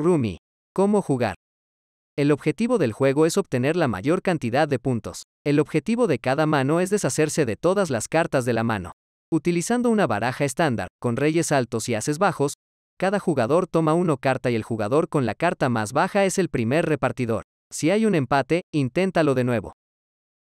Rumi. ¿Cómo jugar? El objetivo del juego es obtener la mayor cantidad de puntos. El objetivo de cada mano es deshacerse de todas las cartas de la mano. Utilizando una baraja estándar, con reyes altos y haces bajos, cada jugador toma una carta y el jugador con la carta más baja es el primer repartidor. Si hay un empate, inténtalo de nuevo.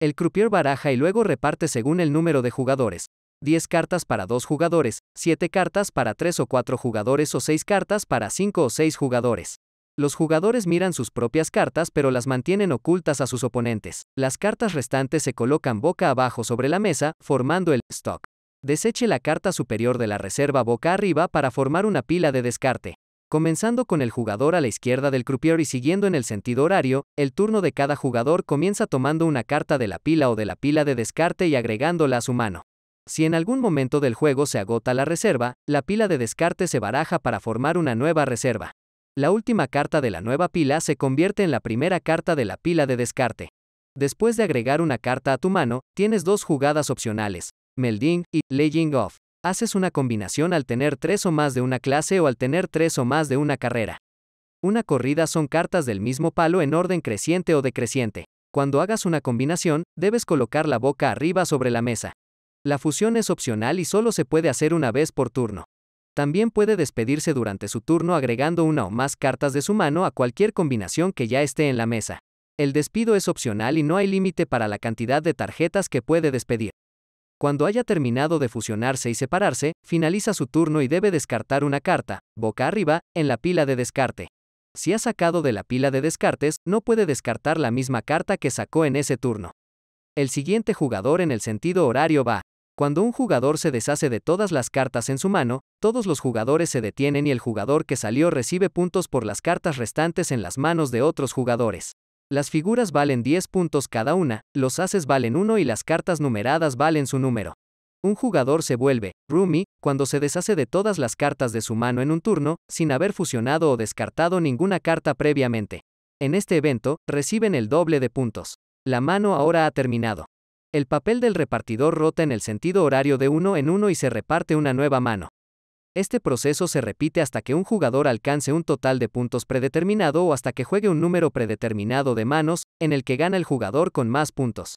El croupier baraja y luego reparte según el número de jugadores. 10 cartas para 2 jugadores, 7 cartas para 3 o 4 jugadores o 6 cartas para 5 o 6 jugadores. Los jugadores miran sus propias cartas pero las mantienen ocultas a sus oponentes. Las cartas restantes se colocan boca abajo sobre la mesa, formando el stock. Deseche la carta superior de la reserva boca arriba para formar una pila de descarte. Comenzando con el jugador a la izquierda del croupier y siguiendo en el sentido horario, el turno de cada jugador comienza tomando una carta de la pila o de la pila de descarte y agregándola a su mano. Si en algún momento del juego se agota la reserva, la pila de descarte se baraja para formar una nueva reserva. La última carta de la nueva pila se convierte en la primera carta de la pila de descarte. Después de agregar una carta a tu mano, tienes dos jugadas opcionales, melding y laying off. Haces una combinación al tener tres o más de una clase o al tener tres o más de una carrera. Una corrida son cartas del mismo palo en orden creciente o decreciente. Cuando hagas una combinación, debes colocar la boca arriba sobre la mesa. La fusión es opcional y solo se puede hacer una vez por turno. También puede despedirse durante su turno agregando una o más cartas de su mano a cualquier combinación que ya esté en la mesa. El despido es opcional y no hay límite para la cantidad de tarjetas que puede despedir. Cuando haya terminado de fusionarse y separarse, finaliza su turno y debe descartar una carta, boca arriba, en la pila de descarte. Si ha sacado de la pila de descartes, no puede descartar la misma carta que sacó en ese turno. El siguiente jugador en el sentido horario va. Cuando un jugador se deshace de todas las cartas en su mano, todos los jugadores se detienen y el jugador que salió recibe puntos por las cartas restantes en las manos de otros jugadores. Las figuras valen 10 puntos cada una, los haces valen 1 y las cartas numeradas valen su número. Un jugador se vuelve, Rumi, cuando se deshace de todas las cartas de su mano en un turno, sin haber fusionado o descartado ninguna carta previamente. En este evento, reciben el doble de puntos. La mano ahora ha terminado. El papel del repartidor rota en el sentido horario de uno en uno y se reparte una nueva mano. Este proceso se repite hasta que un jugador alcance un total de puntos predeterminado o hasta que juegue un número predeterminado de manos, en el que gana el jugador con más puntos.